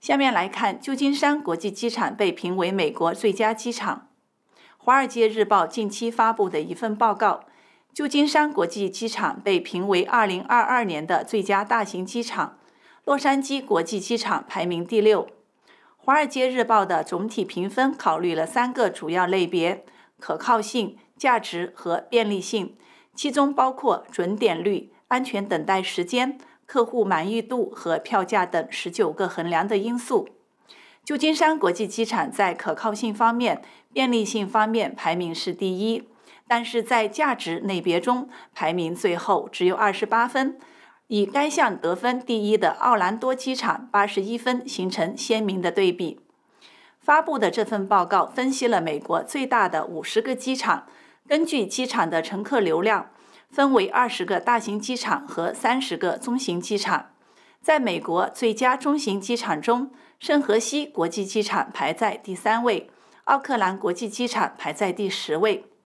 下面来看旧金山国际机场被评为美国最佳机场。《华尔街日报》近期发布的一份报告，旧金山国际机场被评为2022年的最佳大型机场，洛杉矶国际机场排名第六。《华尔街日报》的总体评分考虑了三个主要类别：可靠性、价值和便利性，其中包括准点率、安全等待时间。客户满意度和票价等十九个衡量的因素。旧金山国际机场在可靠性方面、便利性方面排名是第一，但是在价值类别中排名最后，只有二十八分，与该项得分第一的奥兰多机场八十一分形成鲜明的对比。发布的这份报告分析了美国最大的五十个机场，根据机场的乘客流量。分为二十个大型机场和三十个中型机场。在美国最佳中型机场中，圣荷西国际机场排在第三位，奥克兰国际机场排在第十位。